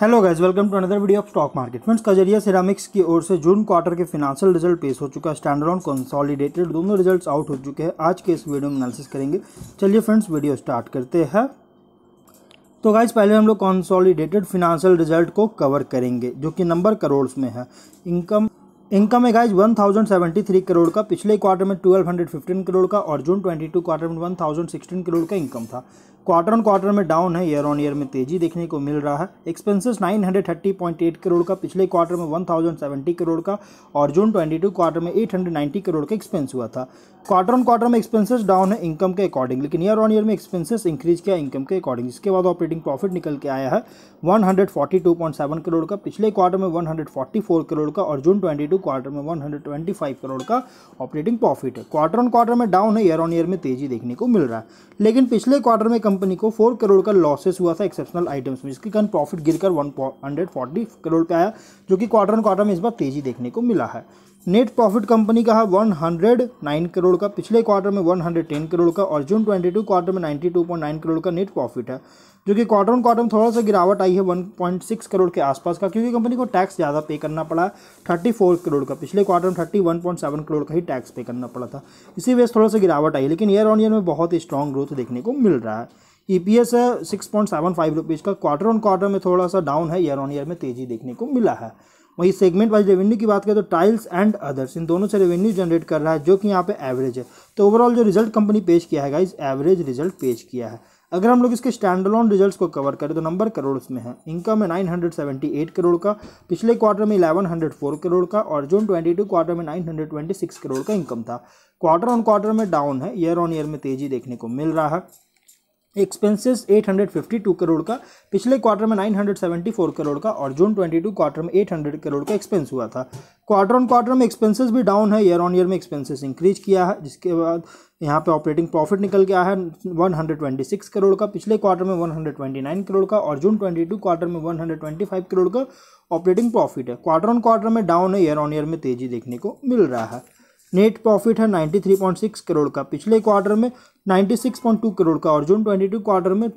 hello guys welcome to another video of stock market friends Kajaria Ceramics की ओर से June quarter के financial result पेश हो चुका है स्टैंडर्ड ऑन कंसॉलिडेटेड दोनों रिजल्ट्स आउट हो चुके हैं आज के इस वीडियो में एनालिसिस करेंगे चलिए फ्रेंड्स वीडियो स्टार्ट करते हैं तो गाइज पहले हम लोग कॉन्सॉलीडेटेड फिनांशियल रिजल्ट को कवर करेंगे जो कि नंबर करोड़ में है इनकम इनकम है गाइज 1073 करोड़ का पिछले क्वार्टर में 1215 करोड़ का और जून 22 क्वार्टर में 1016 करोड़ का इनकम था क्वार्टर ऑन क्वार्टर में डाउन है ईयर ऑन ईयर में तेजी देखने को मिल रहा है एक्सपेंसेस 930.8 करोड़ का पिछले क्वार्टर में 1070 करोड़ का और जून 22 क्वार्टर में 890 करोड़ का एक्सपेंस हुआ था क्वार्टर ऑन क्वार्टर में एक्सपेंसेस डाउन है इनकम के अकॉर्डिंग लेकिन ईयर ऑन ईयर में एक्सपेंसेस इंक्रीज किया इनकम के अकॉर्डिंग इसके बाद ऑपरेटिंग प्रॉफिट निकल के आया है वन करोड़ का पिछले क्वार्टर में वन करोड़ का और जून ट्वेंटी क्वार्टर में वन करोड़ का ऑपरेटिंग प्रॉफिट है क्वार्टर ऑन क्वार्टर में डाउन है ईयर ऑन ईयर में तेजी देखने को मिल रहा है लेकिन पिछले क्वार्टर में कंपनी को फोर करोड़ का लॉसेस हुआ था एक्सेप्शनल आइटम्स में जिसके कारण प्रॉफिट गिरकर वन हंड्रेड फोर्टी करोड़ पे आया जो कि क्वार्टर ऑन क्वार्टर में इस बार तेजी देखने को मिला है नेट प्रॉफिट कंपनी का है 109 करोड़ का पिछले क्वार्टर में 110 करोड़ का और जून 22 क्वार्टर में 92.9 करोड़ का नेट प्रॉफिट है जो कि क्वार्टर ऑन क्वार्टर में थोड़ा सा गिरावट आई है 1.6 करोड़ के आसपास का क्योंकि कंपनी को टैक्स ज़्यादा पे करना पड़ा 34 करोड़ का पिछले क्वार्टर में सेवन करोड़ का ही टैक्स पे करना पड़ा था इसी वजह से थोड़ा सा गिरावट आई लेकिन ईयर ऑन ईयर में बहुत ही स्ट्रॉन्ग ग्रोथ देखने को मिल रहा है ई पी एस है six point seven five rupees का क्वार्टर ऑन क्वार्टर में थोड़ा सा डाउन है ईयर ऑन ईयर में तेज़ी देखने को मिला है वही सेगमेंट वाइज रेवेन्यू की बात करें तो टाइल्स एंड अदर्स इन दोनों से रेवेन्यू जनरेट कर रहा है जो कि यहाँ पे एवरेज है तो ओवरऑल जो रिजल्ट कंपनी पेश किया है गाइज एवरेज रिजल्ट पेश किया है अगर हम लोग इसके स्टैंडलॉन रिजल्ट्स को कवर करें तो नंबर करोड़ में है इनकम है 978 करोड़ का पिछले क्वार्टर में 1104 करोड़ का और जून 22 क्वार्टर में 926 करोड़ का इनकम था क्वार्टर ऑन क्वार्टर में डाउन है ईयर ऑन ईयर में तेजी देखने को मिल रहा है एक्सपेंसेस 852 करोड़ का पिछले क्वार्टर में 974 करोड़ का और जून 22 क्वार्टर में 800 करोड़ का एक्सपेंस हुआ था क्वार्टर ऑन क्वार्टर में एक्सपेंसेस भी डाउन है ईयर ऑन ईयर में एक्सपेंसेस इंक्रीज किया है जिसके बाद यहाँ पे ऑपरेटिंग प्रॉफिट निकल गया है 126 करोड़ का पिछले क्वार्टर में 129 करोड़ का और जून 22 क्वार्टर में 125 करोड़ का ऑपरेटिंग प्रॉफिट है क्वार्टर ऑन क्वार्टर में डाउन है ईयर ऑन ईयर में तेजी देखने को मिल रहा है नेट प्रॉफिट है 93.6 करोड़ का पिछले क्वार्टर में 96.2 करोड़ का और जून 22 क्वार्टर में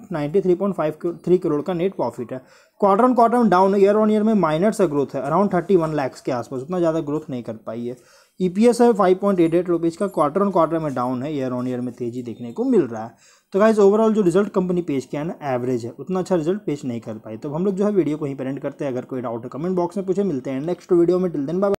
थ्री करोड़ का नेट प्रॉफिट है क्वार्टर ऑन क्वार्टर में डाउन ईयर ऑन ईयर में माइनर सा ग्रोथ है अराउंड 31 लैक्स के आसपास उतना ज़्यादा ग्रोथ नहीं कर पाई है ई पी एस है five point eight eight rupees का क्वार्टर ऑन क्वार्टर में डाउन है ईयर ऑन ईयर में तेजी देखने को मिल रहा है तो गाइज ओवरऑल जो रिजल्ट कंपनी पेश किया है ना एवरेज है उतना अच्छा रिजल्ट पेश नहीं कर पाई तो हम लोग जो है वीडियो को ही पेरेंट करते हैं अगर कोई डाउट है कमेंट बॉक्स में पूछे मिलते हैं नेक्स्ट वीडियो में टिल दिन बाय